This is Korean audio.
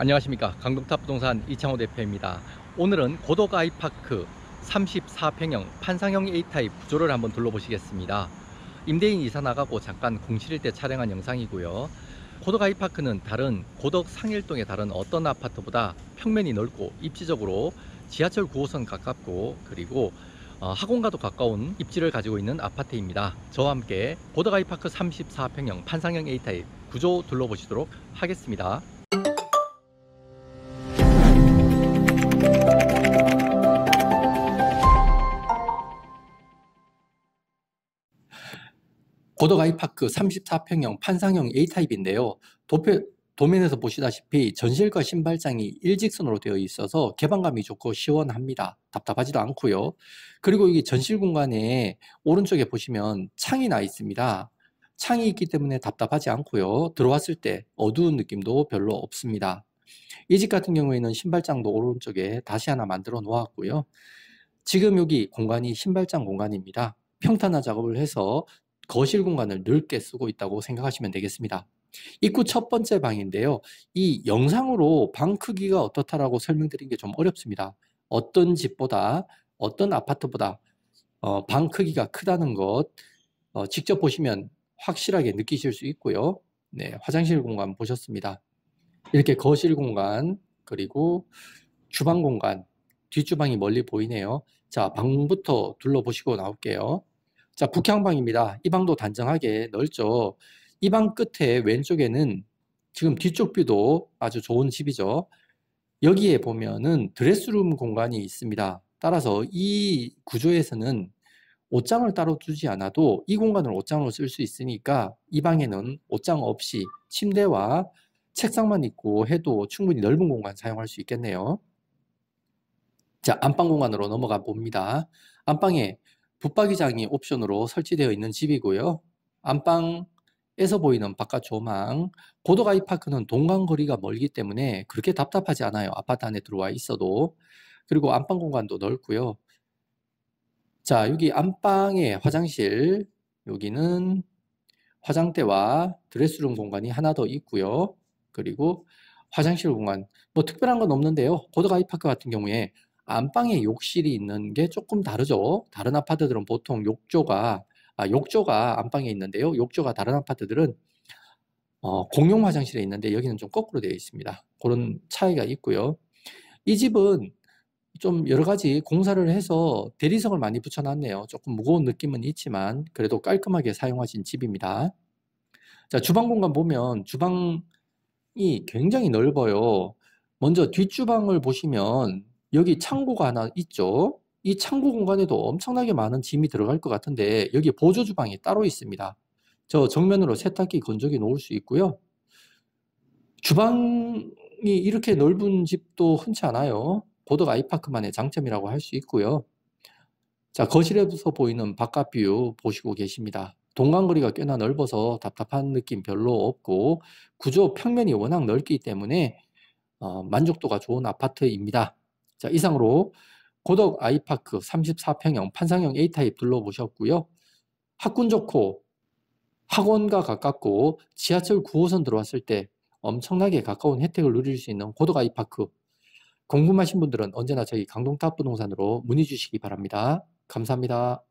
안녕하십니까 강동탑 부동산 이창호 대표입니다 오늘은 고덕 아이파크 34평형 판상형 A타입 구조를 한번 둘러보시겠습니다 임대인 이사 나가고 잠깐 공실일 때 촬영한 영상이고요 고덕 아이파크는 다른 고덕 상일동의 다른 어떤 아파트보다 평면이 넓고 입지적으로 지하철 9호선 가깝고 그리고 어, 학원과도 가까운 입지를 가지고 있는 아파트입니다. 저와 함께 고덕아이파크 34평형 판상형 A타입 구조 둘러보시도록 하겠습니다. 고덕가이파크 34평형 판상형 A타입인데요. 도표, 도면에서 보시다시피 전실과 신발장이 일직선으로 되어 있어서 개방감이 좋고 시원합니다. 답답하지도 않고요. 그리고 이게 전실 공간에 오른쪽에 보시면 창이 나 있습니다. 창이 있기 때문에 답답하지 않고요. 들어왔을 때 어두운 느낌도 별로 없습니다. 이 집 같은 경우에는 신발장도 오른쪽에 다시 하나 만들어 놓았고요. 지금 여기 공간이 신발장 공간입니다. 평탄화 작업을 해서 거실 공간을 넓게 쓰고 있다고 생각하시면 되겠습니다. 입구 첫 번째 방인데요. 이 영상으로 방 크기가 어떻다라고 설명드린 게 좀 어렵습니다. 어떤 집보다 어떤 아파트보다 어, 방 크기가 크다는 것 어, 직접 보시면 확실하게 느끼실 수 있고요. 네, 화장실 공간 보셨습니다. 이렇게 거실 공간 그리고 주방 공간 뒷주방이 멀리 보이네요. 자, 방부터 둘러보시고 나올게요. 자, 북향방입니다. 이 방도 단정하게 넓죠. 이 방 끝에 왼쪽에는 지금 뒤쪽 뷰도 아주 좋은 집이죠. 여기에 보면은 드레스룸 공간이 있습니다. 따라서 이 구조에서는 옷장을 따로 두지 않아도 이 공간을 옷장으로 쓸 수 있으니까 이 방에는 옷장 없이 침대와 책상만 있고 해도 충분히 넓은 공간 사용할 수 있겠네요. 자, 안방 공간으로 넘어가 봅니다. 안방에 붙박이장이 옵션으로 설치되어 있는 집이고요. 안방에서 보이는 바깥 조망, 고도가 이파크는 동강거리가 멀기 때문에 그렇게 답답하지 않아요. 아파트 안에 들어와 있어도. 그리고 안방 공간도 넓고요. 자, 여기 안방에 화장실, 여기는 화장대와 드레스룸 공간이 하나 더 있고요. 그리고 화장실 공간, 뭐 특별한 건 없는데요. 고도가 이파크 같은 경우에 안방에 욕실이 있는 게 조금 다르죠. 다른 아파트들은 보통 욕조가 아, 욕조가 안방에 있는데요. 욕조가 다른 아파트들은 어, 공용 화장실에 있는데 여기는 좀 거꾸로 되어 있습니다. 그런 차이가 있고요. 이 집은 좀 여러 가지 공사를 해서 대리석을 많이 붙여놨네요. 조금 무거운 느낌은 있지만 그래도 깔끔하게 사용하신 집입니다. 자, 주방 공간 보면 주방이 굉장히 넓어요. 먼저 뒷주방을 보시면 여기 창고가 하나 있죠. 이 창고 공간에도 엄청나게 많은 짐이 들어갈 것 같은데 여기 보조 주방이 따로 있습니다. 저 정면으로 세탁기 건조기 놓을 수 있고요. 주방이 이렇게 넓은 집도 흔치 않아요. 보덕 아이파크만의 장점이라고 할 수 있고요. 자, 거실에서 보이는 바깥 뷰 보시고 계십니다. 동간거리가 꽤나 넓어서 답답한 느낌 별로 없고 구조 평면이 워낙 넓기 때문에 어, 만족도가 좋은 아파트입니다. 자, 이상으로 고덕 아이파크 34평형 판상형 A타입 둘러보셨고요. 학군 좋고 학원과 가깝고 지하철 9호선 들어왔을 때 엄청나게 가까운 혜택을 누릴 수 있는 고덕 아이파크 궁금하신 분들은 언제나 저희 강동탑 부동산으로 문의 주시기 바랍니다. 감사합니다.